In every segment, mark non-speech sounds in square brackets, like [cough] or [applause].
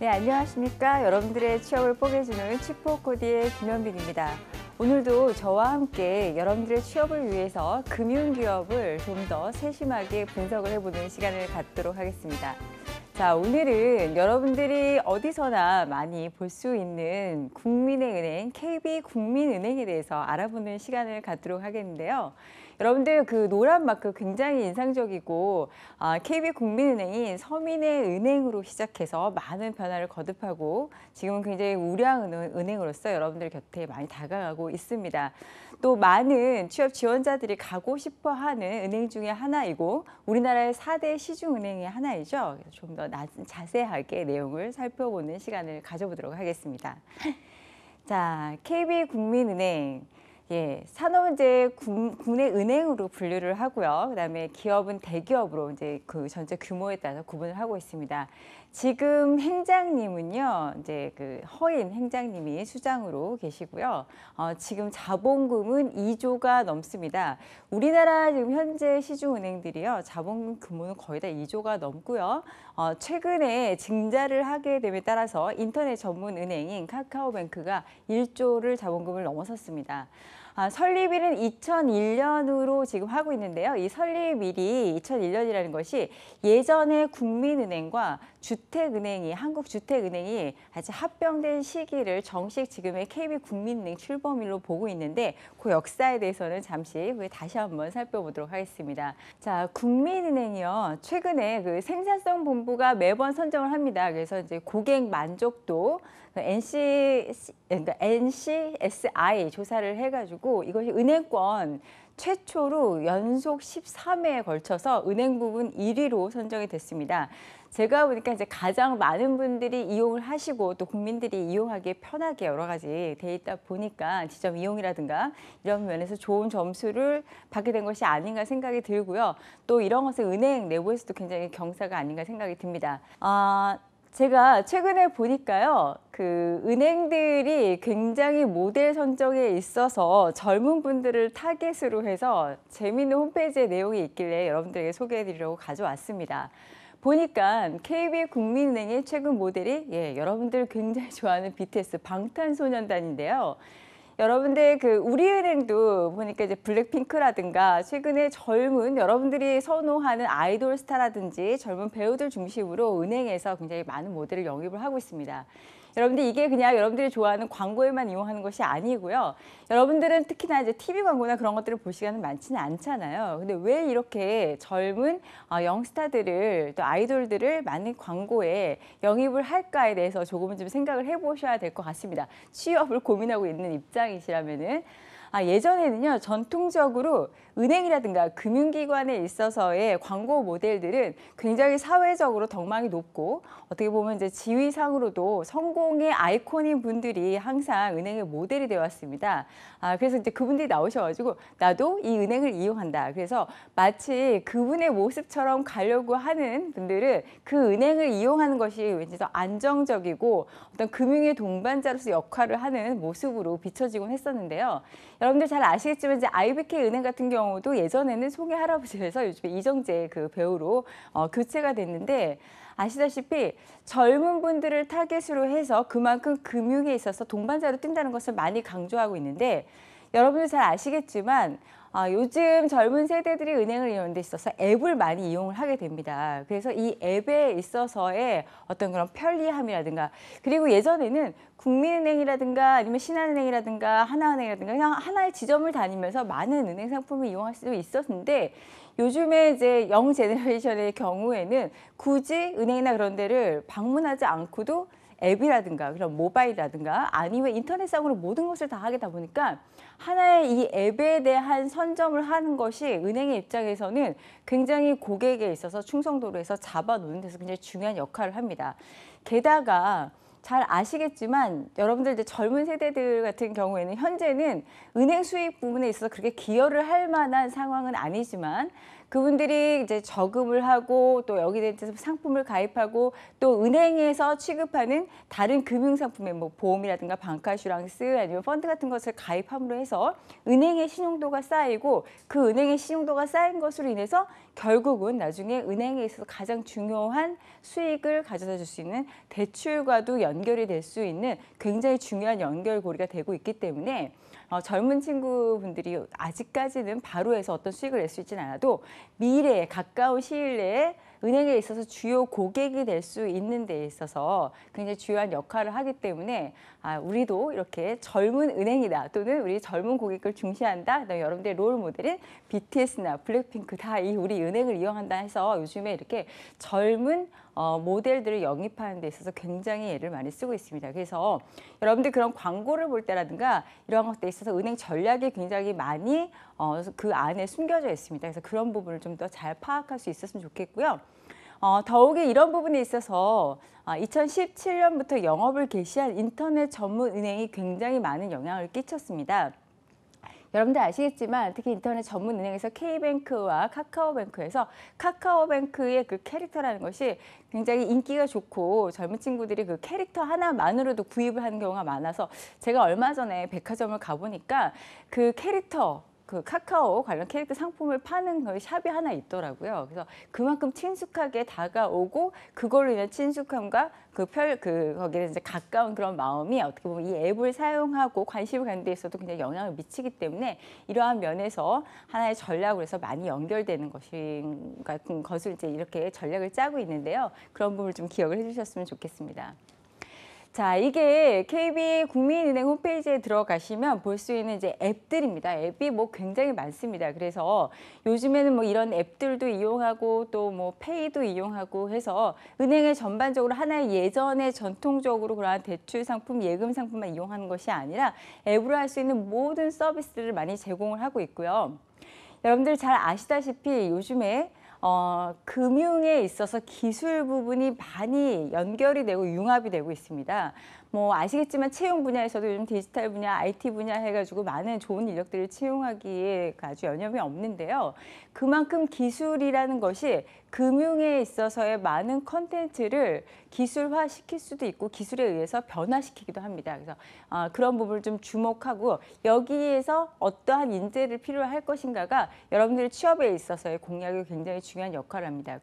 네, 안녕하십니까. 여러분들의 취업을 뽀개주는 취포코디의 김현빈입니다. 오늘도 저와 함께 여러분들의 취업을 위해서 금융기업을 좀 더 세심하게 분석을 해보는 시간을 갖도록 하겠습니다. 자, 오늘은 여러분들이 어디서나 많이 볼 수 있는 국민의 은행, KB국민은행에 대해서 알아보는 시간을 갖도록 하겠는데요. 여러분들 그 노란 마크 굉장히 인상적이고 아, KB 국민은행이 서민의 은행으로 시작해서 많은 변화를 거듭하고 지금은 굉장히 우량 은행으로서 여러분들 곁에 많이 다가가고 있습니다. 또 많은 취업 지원자들이 가고 싶어하는 은행 중에 하나이고 우리나라의 4대 시중은행의 하나이죠. 좀 더 자세하게 내용을 살펴보는 시간을 가져보도록 하겠습니다. 자, KB국민은행. 예, 산업은 이제 군, 의 은행으로 분류를 하고요. 그다음에 기업은 대기업으로 이제 그 전체 규모에 따라 서 구분을 하고 있습니다. 지금 행장님은요, 이제 그 허인 행장님이 수장으로 계시고요. 어, 지금 자본금은 2조가 넘습니다. 우리나라 지금 현재 시중은행들이요, 자본금 규모는 거의 다 2조가 넘고요. 어, 최근에 증자를 하게 됨에 따라서 인터넷 전문 은행인 카카오뱅크가 1조를 자본금을 넘어섰습니다. 아, 설립일은 2001년으로 지금 하고 있는데요. 이 설립일이 2001년이라는 것이 예전에 국민은행과 주택은행이 한국주택은행이 아직 합병된 시기를 정식 지금의 KB국민은행 출범일로 보고 있는데 그 역사에 대해서는 잠시 후에 다시 한번 살펴보도록 하겠습니다. 자, 국민은행이요. 최근에 그 생산성 본부가 매번 선정을 합니다. 그래서 이제 고객 만족도 그 NC 그러니까 NCSI 조사를 해 가지고 있고 이것이 은행권 최초로 연속 13회에 걸쳐서 은행 부분 1위로 선정이 됐습니다. 제가 보니까 이제 가장 많은 분들이 이용을 하시고 또 국민들이 이용하기에 편하게 여러 가지 돼 있다 보니까 지점 이용이라든가 이런 면에서 좋은 점수를 받게 된 것이 아닌가 생각이 들고요. 또 이런 것은 은행 내부에서도 굉장히 경사가 아닌가 생각이 듭니다. 아, 제가 최근에 보니까요. 그 은행들이 굉장히 모델 선정에 있어서 젊은 분들을 타겟으로 해서 재미있는 홈페이지의 내용이 있길래 여러분들에게 소개해드리려고 가져왔습니다. 보니까 KB 국민은행의 최근 모델이 예, 여러분들 굉장히 좋아하는 BTS 방탄소년단인데요. 여러분들 그 우리은행도 보니까 이제 블랙핑크라든가 최근에 젊은 여러분들이 선호하는 아이돌 스타라든지 젊은 배우들 중심으로 은행에서 굉장히 많은 모델을 영입을 하고 있습니다. 여러분들 이게 그냥 여러분들이 좋아하는 광고에만 이용하는 것이 아니고요. 여러분들은 특히나 이제 TV 광고나 그런 것들을 볼 시간은 많지는 않잖아요. 근데 왜 이렇게 젊은 어, 영스타들을 또 아이돌들을 많은 광고에 영입을 할까에 대해서 조금은 좀 생각을 해보셔야 될 것 같습니다. 취업을 고민하고 있는 입장이시라면은 아, 예전에는요 전통적으로 은행이라든가 금융기관에 있어서의 광고 모델들은 굉장히 사회적으로 덕망이 높고 어떻게 보면 이제 지위상으로도 성공의 아이콘인 분들이 항상 은행의 모델이 되었습니다. 아, 그래서 이제 그분들이 나오셔가지고 나도 이 은행을 이용한다. 그래서 마치 그분의 모습처럼 가려고 하는 분들은 그 은행을 이용하는 것이 왠지 더 안정적이고 어떤 금융의 동반자로서 역할을 하는 모습으로 비춰지곤 했었는데요. 여러분들 잘 아시겠지만 이제 IBK 은행 같은 경우도 예전에는 송해 할아버지에서 요즘에 이정재 그 배우로 어, 교체가 됐는데 아시다시피 젊은 분들을 타겟으로 해서 그만큼 금융에 있어서 동반자로 뛴다는 것을 많이 강조하고 있는데 여러분들 잘 아시겠지만 아, 요즘 젊은 세대들이 은행을 이용하는 데 있어서 앱을 많이 이용을 하게 됩니다. 그래서 이 앱에 있어서의 어떤 그런 편리함이라든가 그리고 예전에는 국민은행이라든가 아니면 신한은행이라든가 하나은행이라든가 그냥 하나의 지점을 다니면서 많은 은행 상품을 이용할 수 있었는데 요즘에 이제 영 제너레이션의 경우에는 굳이 은행이나 그런 데를 방문하지 않고도 앱이라든가 그런 모바일이라든가 아니면 인터넷상으로 모든 것을 다 하게 다 보니까 하나의 이 앱에 대한 선점을 하는 것이 은행의 입장에서는 굉장히 고객에 있어서 충성도로에서 잡아놓는 데서 굉장히 중요한 역할을 합니다. 게다가 잘 아시겠지만 여러분들 이제 젊은 세대들 같은 경우에는 현재는 은행 수익 부분에 있어서 그렇게 기여를 할 만한 상황은 아니지만 그분들이 이제 저금을 하고 또 여기 대해서 상품을 가입하고 또 은행에서 취급하는 다른 금융 상품의 뭐 보험이라든가 방카슈랑스 아니면 펀드 같은 것을 가입함으로 해서 은행의 신용도가 쌓이고 그 은행의 신용도가 쌓인 것으로 인해서 결국은 나중에 은행에 있어서 가장 중요한 수익을 가져다 줄 수 있는 대출과도 연결이 될 수 있는 굉장히 중요한 연결고리가 되고 있기 때문에 어, 젊은 친구분들이 아직까지는 바로 해서 어떤 수익을 낼 수 있지는 않아도 미래에 가까운 시일 내에 은행에 있어서 주요 고객이 될 수 있는 데 있어서 굉장히 중요한 역할을 하기 때문에 아, 우리도 이렇게 젊은 은행이다 또는 우리 젊은 고객을 중시한다 여러분들의 롤 모델인 BTS나 블랙핑크 다 이 우리 은행을 이용한다 해서 요즘에 이렇게 젊은 어, 모델들을 영입하는 데 있어서 굉장히 애를 많이 쓰고 있습니다. 그래서 여러분들 그런 광고를 볼 때라든가 이런 것들에 있어서 은행 전략이 굉장히 많이 어, 그 안에 숨겨져 있습니다. 그래서 그런 부분을 좀 더 잘 파악할 수 있었으면 좋겠고요. 어, 더욱이 이런 부분에 있어서 2017년부터 아, 영업을 개시한 인터넷 전문 은행이 굉장히 많은 영향을 끼쳤습니다. 여러분들 아시겠지만 특히 인터넷 전문 은행에서 K뱅크와 카카오뱅크에서 카카오뱅크의 그 캐릭터라는 것이 굉장히 인기가 좋고 젊은 친구들이 그 캐릭터 하나만으로도 구입을 하는 경우가 많아서 제가 얼마 전에 백화점을 가보니까 그 캐릭터 그 카카오 관련 캐릭터 상품을 파는 거그 샵이 하나 있더라고요. 그래서 그만큼 친숙하게 다가오고 그걸로 인한 친숙함과 그펼그 그 거기에 이제 가까운 그런 마음이 어떻게 보면 이 앱을 사용하고 관심을 갖는 데 있어도 굉장히 영향을 미치기 때문에 이러한 면에서 하나의 전략으로 해서 많이 연결되는 것인 같은 것을 이제 이렇게 전략을 짜고 있는데요. 그런 부분을 좀 기억을 해주셨으면 좋겠습니다. 자, 이게 KB 국민은행 홈페이지에 들어가시면 볼 수 있는 이제 앱들입니다. 앱이 뭐 굉장히 많습니다. 그래서 요즘에는 뭐 이런 앱들도 이용하고 또 뭐 페이도 이용하고 해서 은행에 전반적으로 하나의 예전에 전통적으로 그러한 대출 상품, 예금 상품만 이용하는 것이 아니라 앱으로 할 수 있는 모든 서비스를 많이 제공을 하고 있고요. 여러분들 잘 아시다시피 요즘에 어, 금융에 있어서 기술 부분이 많이 연결이 되고 융합이 되고 있습니다. 뭐 아시겠지만 채용 분야에서도 요즘 디지털 분야, IT 분야 해가지고 많은 좋은 인력들을 채용하기에 아주 여념이 없는데요. 그만큼 기술이라는 것이 금융에 있어서의 많은 컨텐츠를 기술화 시킬 수도 있고 기술에 의해서 변화시키기도 합니다. 그래서 아, 그런 부분을 좀 주목하고 여기에서 어떠한 인재를 필요할 것인가가 여러분들의 취업에 있어서의 공약이 굉장히 중요한 역할을 합니다.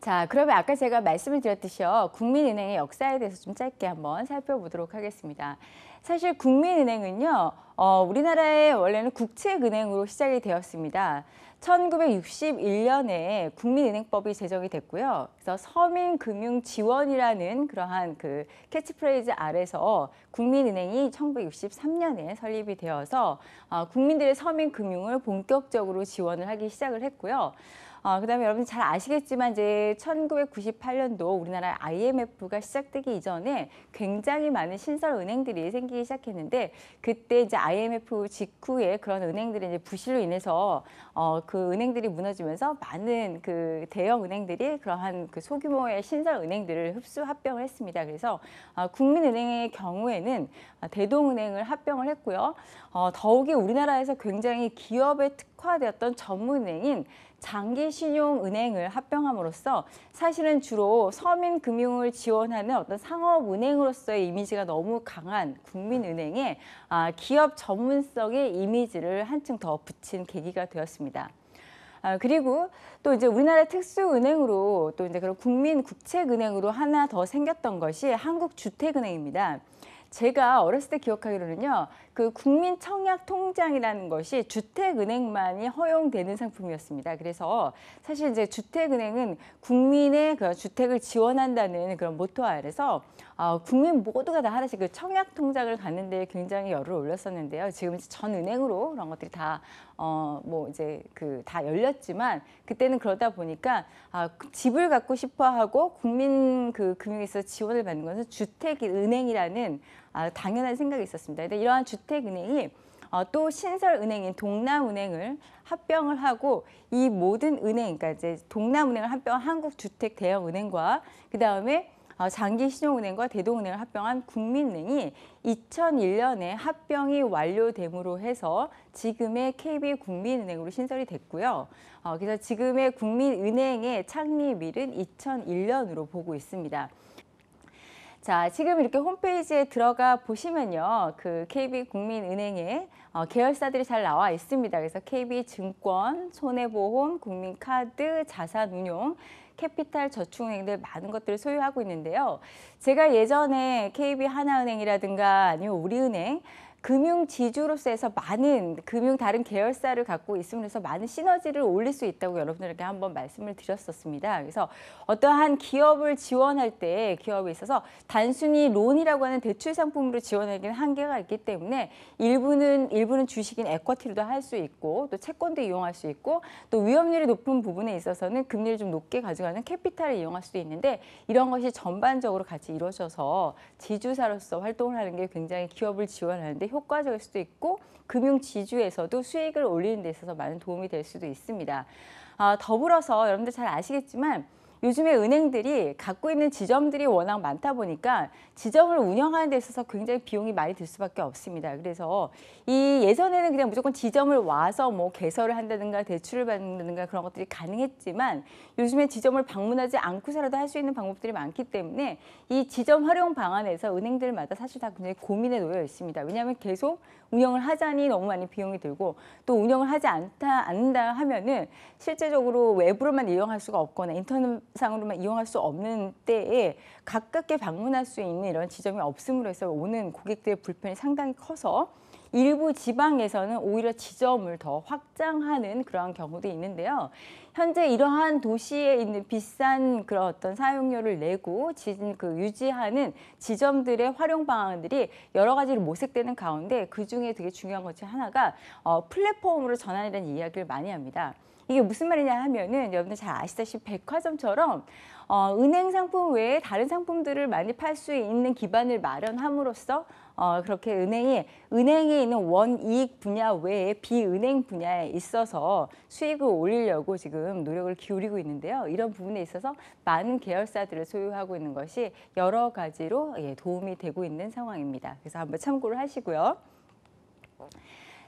자, 그러면 아까 제가 말씀을 드렸듯이요. 국민은행의 역사에 대해서 좀 짧게 한번 살펴보도록 하겠습니다. 사실 국민은행은요. 어, 우리나라의 원래는 국책은행으로 시작이 되었습니다. 1961년에 국민은행법이 제정이 됐고요. 그래서 서민금융지원이라는 그러한 그 캐치프레이즈 아래서 국민은행이 1963년에 설립이 되어서 어, 국민들의 서민금융을 본격적으로 지원을 하기 시작을 했고요. 어, 그다음에 여러분 잘 아시겠지만 이제 1998년도 우리나라 IMF가 시작되기 이전에 굉장히 많은 신설 은행들이 생기기 시작했는데 그때 이제 IMF 직후에 그런 은행들이 이제 부실로 인해서 어, 그 은행들이 무너지면서 많은 그 대형 은행들이 그러한 그 소규모의 신설 은행들을 흡수 합병을 했습니다. 그래서 어, 국민은행의 경우에는 어, 대동은행을 합병을 했고요. 어, 더욱이 우리나라에서 굉장히 기업에 특화되었던 전문은행인 장기 신용 은행을 합병함으로써 사실은 주로 서민 금융을 지원하는 어떤 상업 은행으로서의 이미지가 너무 강한 국민은행에 아, 기업 전문성의 이미지를 한층 더 붙인 계기가 되었습니다. 아, 그리고 또 이제 우리나라의 특수은행으로 또 이제 그런 국민 국채은행으로 하나 더 생겼던 것이 한국주택은행입니다. 제가 어렸을 때 기억하기로는요. 그 국민 청약 통장이라는 것이 주택은행만이 허용되는 상품이었습니다. 그래서 사실 이제 주택은행은 국민의 그 주택을 지원한다는 그런 모토 아래서 어, 국민 모두가 다 하나씩 그 청약 통장을 갖는데 굉장히 열을 올렸었는데요. 지금 전 은행으로 그런 것들이 다 어 뭐 이제 그 다 열렸지만 그때는 그러다 보니까 아, 집을 갖고 싶어 하고 국민 그 금융에서 지원을 받는 것은 주택 은행이라는 아, 당연한 생각이 있었습니다. 근데 이러한 주택은행이 어, 또 신설은행인 동남은행을 합병을 하고 이 모든 은행, 그러니까 이제 동남은행을 합병한 한국주택대형은행과 그 다음에 어, 장기신용은행과 대동은행을 합병한 국민은행이 2001년에 합병이 완료됨으로 해서 지금의 KB국민은행으로 신설이 됐고요. 어, 그래서 지금의 국민은행의 창립일은 2001년으로 보고 있습니다. 자, 지금 이렇게 홈페이지에 들어가 보시면요. 그 KB국민은행의 어, 계열사들이 잘 나와 있습니다. 그래서 KB증권, 손해보험, 국민카드, 자산운용, 캐피탈 저축은행들 많은 것들을 소유하고 있는데요. 제가 예전에 KB 하나은행이라든가 아니면 우리은행 금융 지주로서에서 많은 금융 다른 계열사를 갖고 있으면서 음 많은 시너지를 올릴 수 있다고 여러분들에게 한번 말씀을 드렸었습니다. 그래서 어떠한 기업을 지원할 때 기업에 있어서 단순히 론이라고 하는 대출 상품으로 지원하기는 한계가 있기 때문에 일부는 일부는 주식인 에쿼티로도 할 수 있고 또 채권도 이용할 수 있고 또 위험률이 높은 부분에 있어서는 금리를 좀 높게 가져가는 캐피탈을 이용할 수도 있는데 이런 것이 전반적으로 같이 이루어져서 지주사로서 활동을 하는 게 굉장히 기업을 지원하는데 데 효과적일 수도 있고 금융 지주에서도 수익을 올리는 데 있어서 많은 도움이 될 수도 있습니다. 아, 더불어서 여러분들 잘 아시겠지만 요즘에 은행들이 갖고 있는 지점들이 워낙 많다 보니까 지점을 운영하는 데 있어서 굉장히 비용이 많이 들 수밖에 없습니다. 그래서 이 예전에는 그냥 무조건 지점을 와서 뭐 개설을 한다든가 대출을 받는다든가 그런 것들이 가능했지만 요즘에 지점을 방문하지 않고서라도 할 수 있는 방법들이 많기 때문에 이 지점 활용 방안에서 은행들마다 사실 다 굉장히 고민에 놓여 있습니다. 왜냐하면 계속 운영을 하자니 너무 많이 비용이 들고 또 운영을 하지 않다 않는다 하면은 실제적으로 외부로만 이용할 수가 없거나 인터넷 상으로만 이용할 수 없는 때에 가깝게 방문할 수 있는 이런 지점이 없음으로 해서 오는 고객들의 불편이 상당히 커서 일부 지방에서는 오히려 지점을 더 확장하는 그러한 경우도 있는데요. 현재 이러한 도시에 있는 비싼 그런 어떤 사용료를 내고 지진 그 유지하는 지점들의 활용 방안들이 여러 가지로 모색되는 가운데 그중에 되게 중요한 것 중 하나가 어, 플랫폼으로 전환이라는 이야기를 많이 합니다. 이게 무슨 말이냐 하면은 여러분들 잘 아시다시피 백화점처럼 어, 은행 상품 외에 다른 상품들을 많이 팔 수 있는 기반을 마련함으로써 어, 그렇게 은행이 은행에 있는 원이익 분야 외에 비은행 분야에 있어서 수익을 올리려고 지금 노력을 기울이고 있는데요. 이런 부분에 있어서 많은 계열사들을 소유하고 있는 것이 여러 가지로 예, 도움이 되고 있는 상황입니다. 그래서 한번 참고를 하시고요.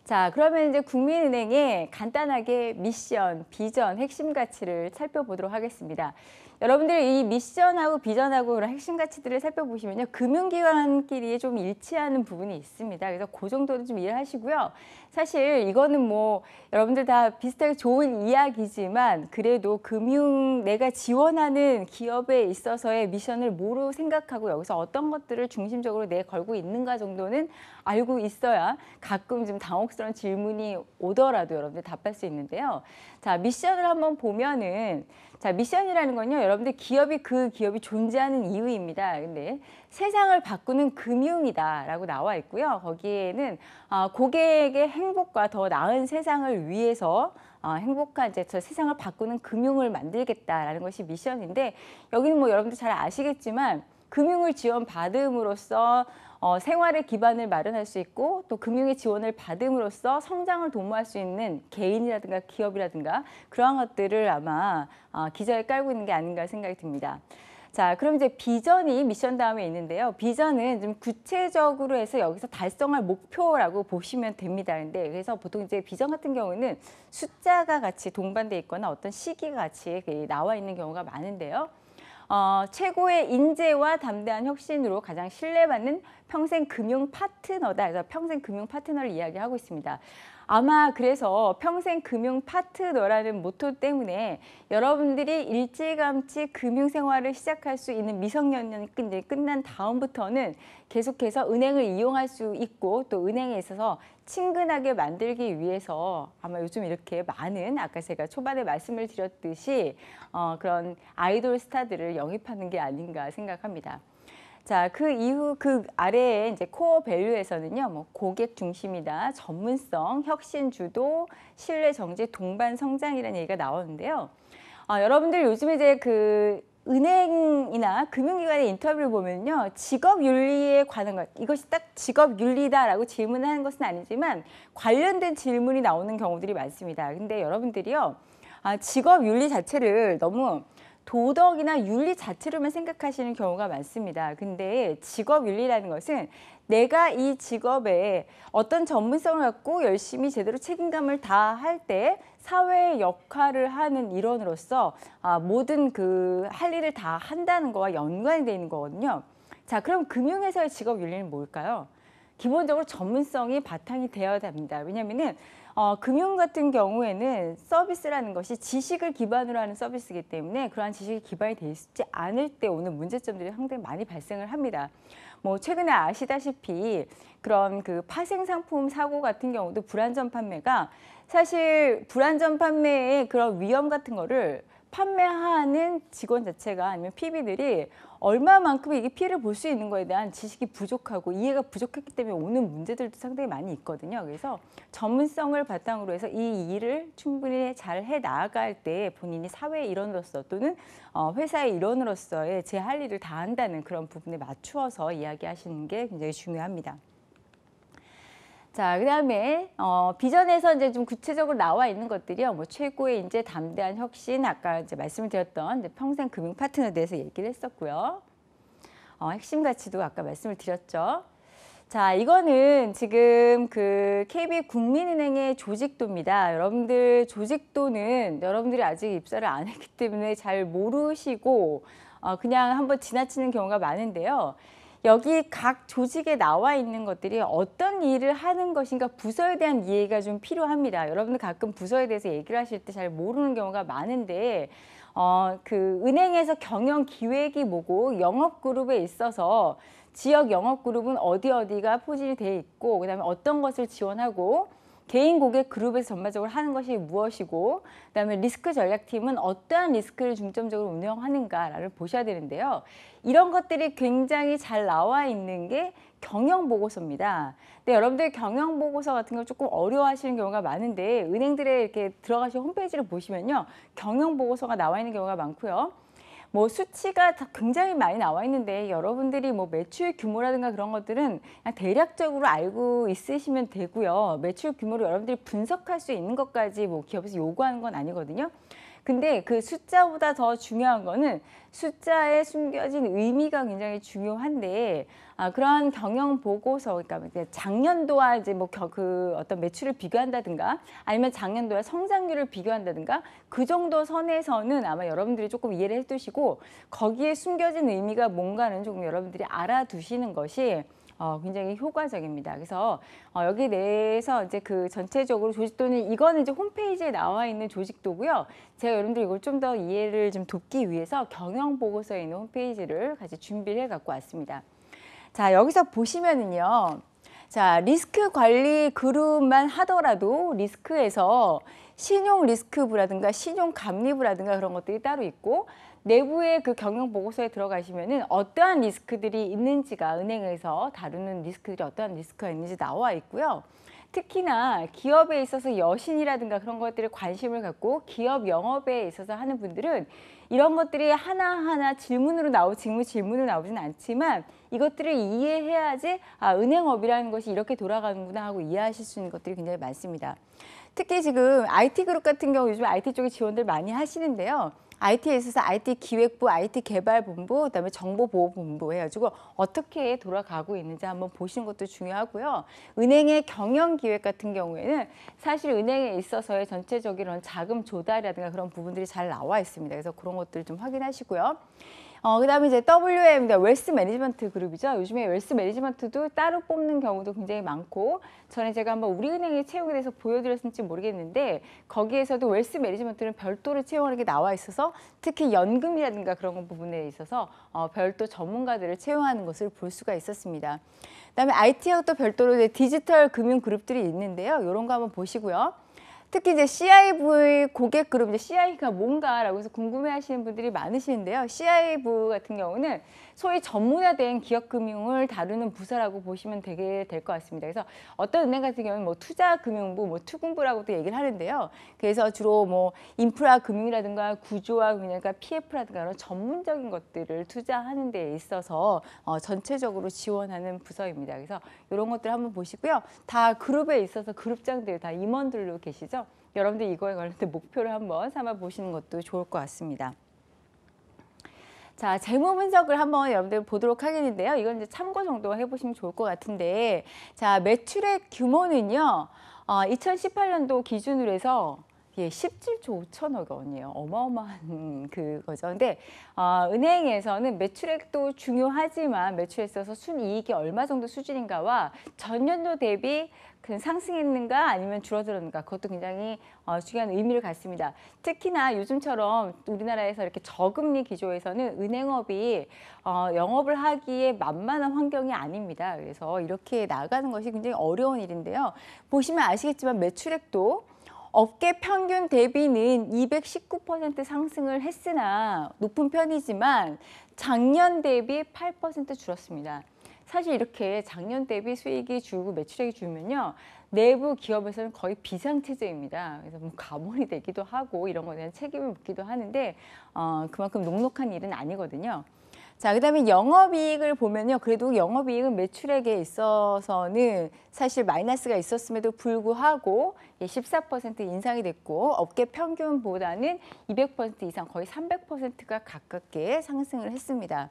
자, 그러면 이제 국민은행의 간단하게 미션, 비전, 핵심 가치를 살펴보도록 하겠습니다. 여러분들이 이 미션하고 비전하고 그런 핵심 가치들을 살펴보시면요. 금융기관끼리 좀 일치하는 부분이 있습니다. 그래서 그 정도는 좀 이해하시고요. 를 사실 이거는 뭐 여러분들 다 비슷하게 좋은 이야기지만 그래도 금융 내가 지원하는 기업에 있어서의 미션을 뭐로 생각하고 여기서 어떤 것들을 중심적으로 내걸고 있는가 정도는 알고 있어야 가끔 좀 당혹스러운 질문이 오더라도 여러분들 답할 수 있는데요. 자, 미션을 한번 보면은 자, 미션이라는 건요, 여러분들 기업이 그 기업이 존재하는 이유입니다. 근데 세상을 바꾸는 금융이다라고 나와 있고요. 거기에는 아, 고객의 행복과 더 나은 세상을 위해서 어, 행복한 이제 저 세상을 바꾸는 금융을 만들겠다라는 것이 미션인데 여기는 뭐 여러분들 잘 아시겠지만 금융을 지원받음으로써 어, 생활의 기반을 마련할 수 있고 또 금융의 지원을 받음으로써 성장을 도모할 수 있는 개인이라든가 기업이라든가 그러한 것들을 아마 어, 기저에 깔고 있는 게 아닌가 생각이 듭니다. 자, 그럼 이제 비전이 미션 다음에 있는데요. 비전은 좀 구체적으로 해서 여기서 달성할 목표라고 보시면 됩니다. 근데 그래서 보통 이제 비전 같은 경우는 숫자가 같이 동반돼 있거나 어떤 시기가 같이 그 나와 있는 경우가 많은데요. 어, 최고의 인재와 담대한 혁신으로 가장 신뢰받는 평생 금융 파트너다. 그래서 평생 금융 파트너를 이야기하고 있습니다. 아마 그래서 평생 금융 파트너라는 모토 때문에 여러분들이 일찌감치 금융 생활을 시작할 수 있는 미성년이 년 끝난 다음부터는 계속해서 은행을 이용할 수 있고 또 은행에 있어서 친근하게 만들기 위해서 아마 요즘 이렇게 많은 아까 제가 초반에 말씀을 드렸듯이 어, 그런 아이돌 스타들을 영입하는 게 아닌가 생각합니다. 자, 그 이후 그 아래에 이제 코어 밸류에서는요, 뭐 고객 중심이다, 전문성, 혁신 주도, 신뢰 정제, 동반 성장이라는 얘기가 나오는데요. 아, 여러분들 요즘 에 이제 그 은행이나 금융기관의 인터뷰를 보면요. 직업 윤리에 관한 것, 이것이 딱 직업 윤리다라고 질문하는 것은 아니지만 관련된 질문이 나오는 경우들이 많습니다. 근데 여러분들이요. 아, 직업 윤리 자체를 너무 도덕이나 윤리 자체로만 생각하시는 경우가 많습니다. 근데 직업 윤리라는 것은 내가 이 직업에 어떤 전문성을 갖고 열심히 제대로 책임감을 다할 때 사회의 역할을 하는 일원으로서 아, 모든 그 할 일을 다 한다는 거와 연관이 되어 있는 거거든요. 자, 그럼 금융회사의 직업 윤리는 뭘까요? 기본적으로 전문성이 바탕이 되어야 됩니다. 왜냐하면은 어, 금융 같은 경우에는 서비스라는 것이 지식을 기반으로 하는 서비스이기 때문에 그러한 지식이 기반이 돼 있지 않을 때 오는 문제점들이 상당히 많이 발생을 합니다. 뭐 최근에 아시다시피 그런 그 파생 상품 사고 같은 경우도 불안전 판매가 사실 불안전 판매의 그런 위험 같은 거를 판매하는 직원 자체가 아니면 PB들이 얼마만큼의 이 피해를 볼 수 있는 거에 대한 지식이 부족하고 이해가 부족했기 때문에 오는 문제들도 상당히 많이 있거든요. 그래서 전문성을 바탕으로 해서 이 일을 충분히 잘 해 나아갈 때 본인이 사회의 일원으로서 또는 어, 회사의 일원으로서의 제 할 일을 다 한다는 그런 부분에 맞추어서 이야기하시는 게 굉장히 중요합니다. 자, 그다음에 어, 비전에서 이제 좀 구체적으로 나와 있는 것들이요. 뭐 최고의 이제 담대한 혁신, 아까 이제 말씀을 드렸던 이제 평생 금융 파트너에 대해서 얘기를 했었고요. 어, 핵심 가치도 아까 말씀을 드렸죠. 자, 이거는 지금 그 KB 국민은행의 조직도입니다. 여러분들 조직도는 여러분들이 아직 입사를 안 했기 때문에 잘 모르시고 어, 그냥 한번 지나치는 경우가 많은데요. 여기 각 조직에 나와 있는 것들이 어떤 일을 하는 것인가 부서에 대한 이해가 좀 필요합니다. 여러분들 가끔 부서에 대해서 얘기를 하실 때 잘 모르는 경우가 많은데 어, 그 은행에서 경영 기획이 뭐고 영업 그룹에 있어서 지역 영업 그룹은 어디 어디가 포진이 돼 있고 그다음에 어떤 것을 지원하고 개인 고객 그룹에서 전반적으로 하는 것이 무엇이고 그다음에 리스크 전략팀은 어떠한 리스크를 중점적으로 운영하는가를 보셔야 되는데요. 이런 것들이 굉장히 잘 나와 있는 게 경영 보고서입니다. 근데 여러분들 경영 보고서 같은 걸 조금 어려워하시는 경우가 많은데 은행들에 이렇게 들어가신 홈페이지를 보시면요. 경영 보고서가 나와 있는 경우가 많고요. 뭐 수치가 굉장히 많이 나와 있는데 여러분들이 뭐 매출 규모라든가 그런 것들은 그냥 대략적으로 알고 있으시면 되고요. 매출 규모를 여러분들이 분석할 수 있는 것까지 뭐 기업에서 요구하는 건 아니거든요. 근데 그 숫자보다 더 중요한 거는 숫자에 숨겨진 의미가 굉장히 중요한데 아, 그러한 경영 보고서 그러니까 작년도와 이제 뭐 그 어떤 매출을 비교한다든가 아니면 작년도와 성장률을 비교한다든가 그 정도 선에서는 아마 여러분들이 조금 이해를 해두시고 거기에 숨겨진 의미가 뭔가는 조금 여러분들이 알아두시는 것이 어, 굉장히 효과적입니다. 그래서 어, 여기 내에서 이제 그 전체적으로 조직도는 이거는 이제 홈페이지에 나와 있는 조직도고요. 제가 여러분들 이걸 좀 더 이해를 좀 돕기 위해서 경영 보고서에 있는 홈페이지를 같이 준비를 해 갖고 왔습니다. 자, 여기서 보시면은요. 자, 리스크 관리 그룹만 하더라도 리스크에서 신용 리스크부라든가 신용 감리부라든가 그런 것들이 따로 있고 내부의 그 경영 보고서에 들어가시면은 어떠한 리스크들이 있는지가 은행에서 다루는 리스크들이 어떠한 리스크가 있는지 나와 있고요. 특히나 기업에 있어서 여신이라든가 그런 것들을 관심을 갖고 기업 영업에 있어서 하는 분들은 이런 것들이 하나하나 질문으로 나오 직무 질문으로 나오진 않지만 이것들을 이해해야지 아 은행업이라는 것이 이렇게 돌아가는구나 하고 이해하실 수 있는 것들이 굉장히 많습니다. 특히 지금 IT 그룹 같은 경우 요즘 IT 쪽에 지원들 많이 하시는데요. IT에 있어서 IT 기획부, IT 개발본부, 그다음에 정보보호본부 해가지고 어떻게 돌아가고 있는지 한번 보시는 것도 중요하고요. 은행의 경영 기획 같은 경우에는 사실 은행에 있어서의 전체적인 자금 조달이라든가 그런 부분들이 잘 나와 있습니다. 그래서 그런 것들 을좀 확인하시고요. 어, 그다음에 이제 WM, 그러니까 웰스 매니지먼트 그룹이죠. 요즘에 웰스 매니지먼트도 따로 뽑는 경우도 굉장히 많고 전에 제가 한번 우리은행의 채용에 대해서 보여드렸을지 모르겠는데 거기에서도 웰스 매니지먼트는 별도로 채용하는 게 나와 있어서 특히 연금이라든가 그런 부분에 있어서 어, 별도 전문가들을 채용하는 것을 볼 수가 있었습니다. 그다음에 IT하고 또 별도로 디지털 금융 그룹들이 있는데요. 이런 거 한번 보시고요. 특히 이제 CIV 고객 그룹, 이제 CIV가 뭔가라고 해서 궁금해하시는 분들이 많으시는데요. CIV 같은 경우는 소위 전문화된 기업금융을 다루는 부서라고 보시면 되게 될 것 같습니다. 그래서 어떤 은행 같은 경우는 뭐 투자금융부, 뭐 투금부라고도 얘기를 하는데요. 그래서 주로 뭐 인프라 금융이라든가 구조화 그러니까 PF라든가 이런 전문적인 것들을 투자하는 데 있어서 어, 전체적으로 지원하는 부서입니다. 그래서 이런 것들 한번 보시고요. 다 그룹에 있어서 그룹장들 다 임원들로 계시죠? 여러분들 이거에 관련된 목표를 한번 삼아 보시는 것도 좋을 것 같습니다. 자, 재무 분석을 한번 여러분들 보도록 하겠는데요. 이건 이제 참고 정도 해보시면 좋을 것 같은데, 자, 매출액 규모는요, 어, 2018년도 기준으로 해서 예, 17조 5천억 원이에요. 어마어마한 그거죠. 근데 어, 은행에서는 매출액도 중요하지만 매출에 있어서 순이익이 얼마 정도 수준인가와 전년도 대비 그 상승했는가 아니면 줄어들었는가 그것도 굉장히 어, 중요한 의미를 갖습니다. 특히나 요즘처럼 우리나라에서 이렇게 저금리 기조에서는 은행업이 어, 영업을 하기에 만만한 환경이 아닙니다. 그래서 이렇게 나가는 것이 굉장히 어려운 일인데요. 보시면 아시겠지만 매출액도 업계 평균 대비는 219% 상승을 했으나 높은 편이지만 작년 대비 8% 줄었습니다. 사실 이렇게 작년 대비 수익이 줄고 매출액이 줄면요. 내부 기업에서는 거의 비상체제입니다. 그래서 뭐 가문이 되기도 하고 이런 거에 대한 책임을 묻기도 하는데 어, 그만큼 녹록한 일은 아니거든요. 자, 그다음에 영업이익을 보면요. 그래도 영업이익은 매출액에 있어서는 사실 마이너스가 있었음에도 불구하고 14% 인상이 됐고 업계 평균보다는 200% 이상 거의 300%가 가깝게 상승을 했습니다.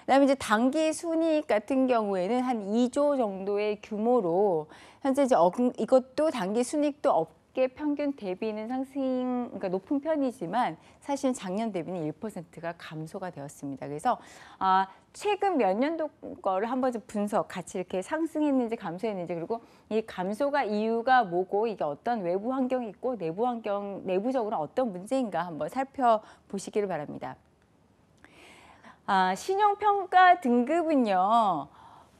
그다음에 이제 단기 순이익 같은 경우에는 한 2조 정도의 규모로 현재 이제 이것도 단기 순이익도 업 세계 평균 대비는 상승, 그러니까 높은 편이지만 사실 작년 대비는 1%가 감소가 되었습니다. 그래서 아, 최근 몇 년도 거를 한번 좀 분석, 같이 이렇게 상승했는지 감소했는지 그리고 이 감소가 이유가 뭐고 이게 어떤 외부 환경이 있고 내부 환경, 내부적으로 어떤 문제인가 한번 살펴보시기를 바랍니다. 아, 신용평가 등급은요.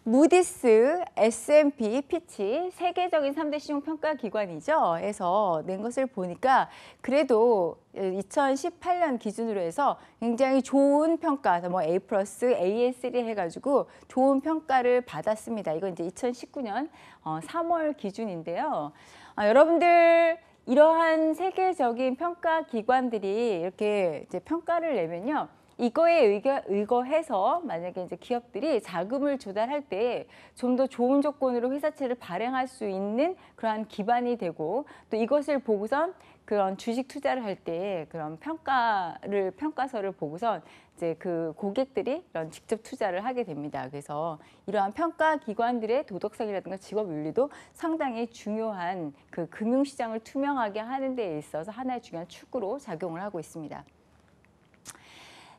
무디스, S&P, 피치 세계적인 3대 신용평가 기관이죠. 해서낸 것을 보니까 그래도 2018년 기준으로 해서 굉장히 좋은 평가, 뭐 A 플러스, AS3 해가지고 좋은 평가를 받았습니다. 이건 이제 2019년 3월 어, 기준인데요. 아, 여러분들 이러한 세계적인 평가 기관들이 이렇게 이제 평가를 내면요. 이거에 의거, 의거해서 만약에 이제 기업들이 자금을 조달할 때 좀 더 좋은 조건으로 회사채를 발행할 수 있는 그러한 기반이 되고 또 이것을 보고선 그런 주식 투자를 할 때 그런 평가를 평가서를 보고선 이제 그 고객들이 이런 직접 투자를 하게 됩니다. 그래서 이러한 평가 기관들의 도덕성이라든가 직업 윤리도 상당히 중요한 그 금융시장을 투명하게 하는 데 있어서 하나의 중요한 축으로 작용을 하고 있습니다.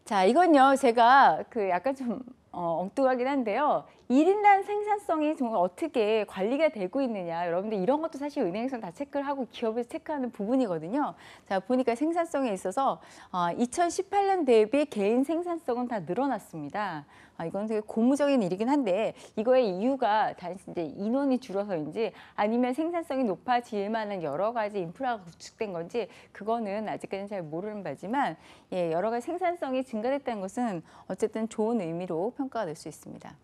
자, 이건요, 제가 그 약간 좀 어, 엉뚱하긴 한데요. 일인당 생산성이 정말 어떻게 관리가 되고 있느냐 여러분들 이런 것도 사실 은행에서는 다 체크를 하고 기업에서 체크하는 부분이거든요. 자 보니까 생산성에 있어서 어, 2018년 대비 개인 생산성은 다 늘어났습니다. 아, 이건 되게 고무적인 일이긴 한데 이거의 이유가 단지 이제 인원이 줄어서인지 아니면 생산성이 높아질 만한 여러 가지 인프라가 구축된 건지 그거는 아직까지는 잘 모르는 바지만 예, 여러 가지 생산성이 증가됐다는 것은 어쨌든 좋은 의미로 평가가 될 수 있습니다.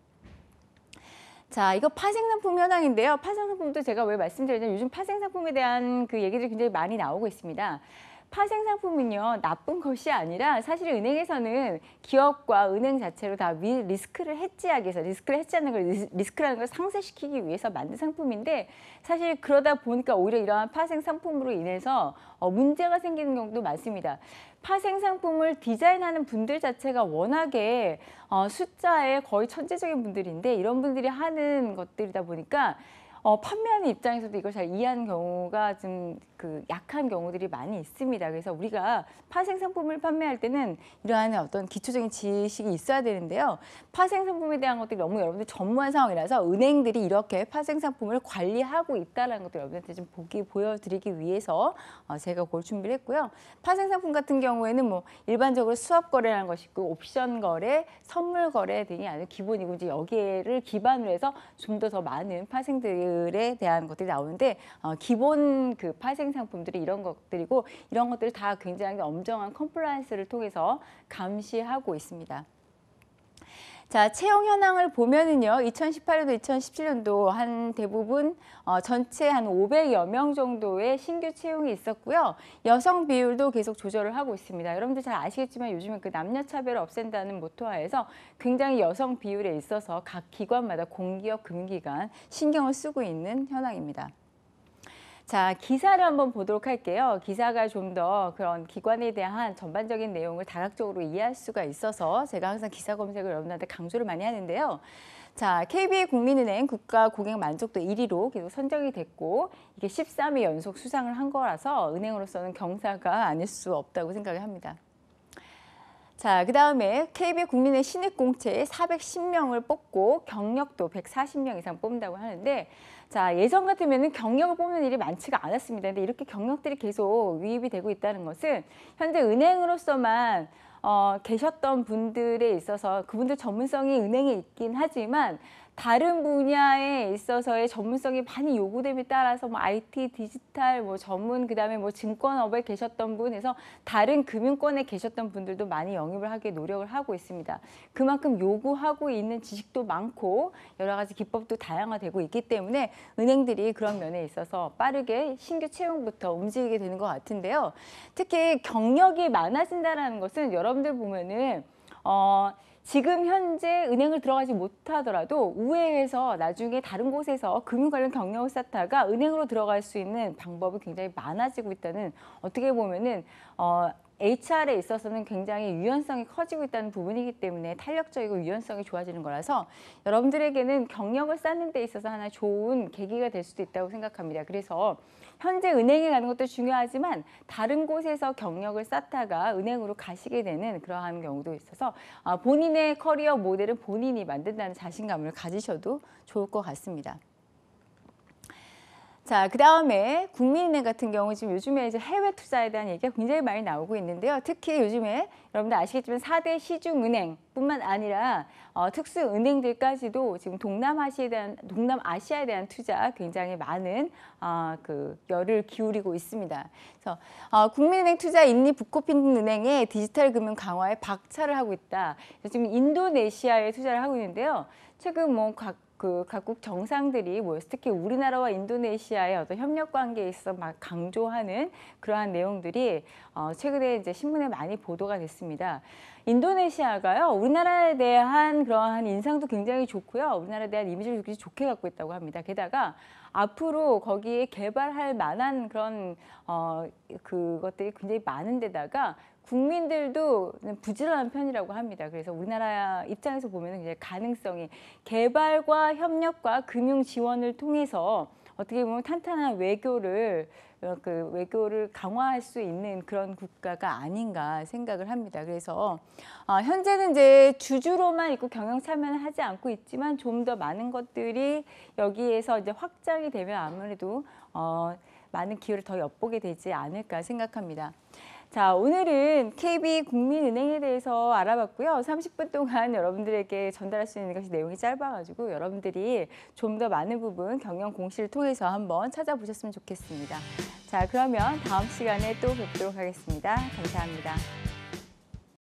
자, 이거 파생상품 현황인데요. 파생상품도 제가 왜 말씀드렸냐면 요즘 파생상품에 대한 그 얘기들이 굉장히 많이 나오고 있습니다. 파생상품은요 나쁜 것이 아니라 사실 은행에서는 기업과 은행 자체로 다 리스크를 해지하기 위해서 리스크를 해지하는 걸 리스크라는 걸 상쇄시키기 위해서 만든 상품인데 사실 그러다 보니까 오히려 이러한 파생상품으로 인해서 어, 문제가 생기는 경우도 많습니다. 파생 상품을 디자인하는 분들 자체가 워낙에 어, 숫자에 거의 천재적인 분들인데 이런 분들이 하는 것들이다 보니까 어, 판매하는 입장에서도 이걸 잘 이해하는 경우가 좀그 약한 경우들이 많이 있습니다. 그래서 우리가 파생 상품을 판매할 때는 이러한 어떤 기초적인 지식이 있어야 되는데요. 파생 상품에 대한 것들이 너무 여러분들 전무한 상황이라서 은행들이 이렇게 파생 상품을 관리하고 있다는 것들 여러분한테 좀 보기 보여드리기 위해서 어, 제가 그걸 준비를 했고요. 파생 상품 같은 경우에는 뭐 일반적으로 수업 거래라는 것이 있고 옵션 거래, 선물 거래 등이 아주 기본이고 이제 여기를 기반으로 해서 좀 더더 더 많은 파생들에 대한 것들이 나오는데 어, 기본 그 파생 상품들이 이런 것들이고 이런 것들을 다 굉장히 엄정한 컴플라이언스를 통해서 감시하고 있습니다. 자, 채용 현황을 보면은요, 2018년도 2017년도 한 대부분 어, 전체 한 500여 명 정도의 신규 채용이 있었고요. 여성 비율도 계속 조절을 하고 있습니다. 여러분들 잘 아시겠지만 요즘은 그 남녀 차별을 없앤다는 모토하에서 굉장히 여성 비율에 있어서 각 기관마다 공기업, 금기관 신경을 쓰고 있는 현황입니다. 자, 기사를 한번 보도록 할게요. 기사가 좀 더 그런 기관에 대한 전반적인 내용을 다각적으로 이해할 수가 있어서 제가 항상 기사 검색을 여러분한테 강조를 많이 하는데요. 자, KB 국민은행 국가 고객 만족도 1위로 계속 선정이 됐고 이게 13회 연속 수상을 한 거라서 은행으로서는 경사가 아닐 수 없다고 생각을 합니다. 자, 그다음에 KB 국민의 신입 공채 410명을 뽑고 경력도 140명 이상 뽑는다고 하는데 자 예전 같으면 경력을 뽑는 일이 많지가 않았습니다. 근데 이렇게 경력들이 계속 위입이 되고 있다는 것은 현재 은행으로서만 어, 계셨던 분들에 있어서 그분들 전문성이 은행에 있긴 하지만 다른 분야에 있어서의 전문성이 많이 요구됨에 따라서 뭐 IT, 디지털, 뭐 전문, 그다음에 뭐 증권업에 계셨던 분에서 다른 금융권에 계셨던 분들도 많이 영입을 하기 노력을 하고 있습니다. 그만큼 요구하고 있는 지식도 많고 여러 가지 기법도 다양화되고 있기 때문에 은행들이 그런 면에 있어서 빠르게 신규 채용부터 움직이게 되는 것 같은데요. 특히 경력이 많아진다는 것은 여러분들 보면은 어. 지금 현재 은행을 들어가지 못하더라도 우회해서 나중에 다른 곳에서 금융 관련 경력을 쌓다가 은행으로 들어갈 수 있는 방법이 굉장히 많아지고 있다는 어떻게 보면은 어, HR에 있어서는 굉장히 유연성이 커지고 있다는 부분이기 때문에 탄력적이고 유연성이 좋아지는 거라서 여러분들에게는 경력을 쌓는 데 있어서 하나 좋은 계기가 될 수도 있다고 생각합니다. 그래서 현재 은행에 가는 것도 중요하지만 다른 곳에서 경력을 쌓다가 은행으로 가시게 되는 그러한 경우도 있어서 아, 본인의 커리어 모델은 본인이 만든다는 자신감을 가지셔도 좋을 것 같습니다. 자, 그 다음에 국민은행 같은 경우 지금 요즘에 이제 해외 투자에 대한 얘기가 굉장히 많이 나오고 있는데요. 특히 요즘에 여러분들 아시겠지만 4대 시중은행 뿐만 아니라 어, 특수은행들까지도 지금 동남아시아에 대한, 동남아시아에 대한 투자 굉장히 많은 어, 그 열을 기울이고 있습니다. 그래서 어, 국민은행 투자 인입 북코핀 은행의 디지털 금융 강화에 박차를 하고 있다. 지금 인도네시아에 투자를 하고 있는데요. 최근 뭐 각, 그 각국 정상들이 뭐 특히 우리나라와 인도네시아의 어떤 협력 관계에 있어 막 강조하는 그러한 내용들이 어 최근에 이제 신문에 많이 보도가 됐습니다. 인도네시아가요 우리나라에 대한 그러한 인상도 굉장히 좋고요 우리나라에 대한 이미지를 굉장히 좋게 갖고 있다고 합니다. 게다가 앞으로 거기에 개발할 만한 그런 어 그것들이 굉장히 많은데다가 국민들도 부지런한 편이라고 합니다. 그래서 우리나라 입장에서 보면 이제 가능성이 개발과 협력과 금융 지원을 통해서 어떻게 보면 탄탄한 외교를 어, 그 외교를 강화할 수 있는 그런 국가가 아닌가 생각을 합니다. 그래서 어, 현재는 이제 주주로만 있고 경영 참여는 하지 않고 있지만 좀 더 많은 것들이 여기에서 이제 확장이 되면 아무래도 어, 많은 기회를 더 엿보게 되지 않을까 생각합니다. 자, 오늘은 KB 국민은행에 대해서 알아봤고요. 30분 동안 [laughs] 여러분들에게 전달할 수 있는 것이 내용이 짧아가지고 여러분들이 좀 더 많은 부분 경영 공시를 통해서 한번 찾아보셨으면 좋겠습니다. 자, 그러면 다음 시간에 또 뵙도록 하겠습니다. 감사합니다.